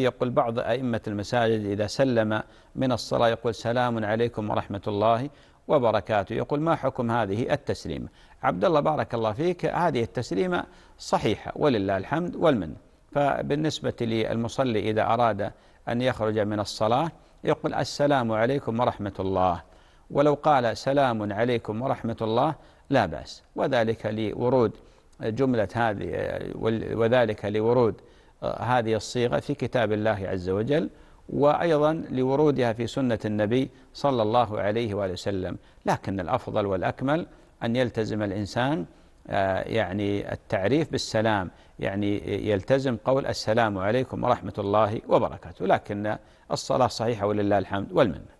يقول بعض أئمة المساجد إذا سلم من الصلاة يقول سلام عليكم ورحمة الله وبركاته يقول ما حكم هذه التسليمة عبد الله بارك الله فيك هذه التسليمة صحيحة ولله الحمد والمن فبالنسبة للمصلي إذا أراد أن يخرج من الصلاة يقول السلام عليكم ورحمة الله ولو قال سلام عليكم ورحمة الله لا بأس وذلك لورود جملة هذه وذلك لورود هذه الصيغة في كتاب الله عز وجل وأيضا لورودها في سنة النبي صلى الله عليه وآله وسلم لكن الأفضل والأكمل أن يلتزم الإنسان آه، يعني التعريف بالسلام يعني يلتزم قول السلام عليكم ورحمة الله وبركاته لكن الصلاة صحيحة ولله الحمد والمنة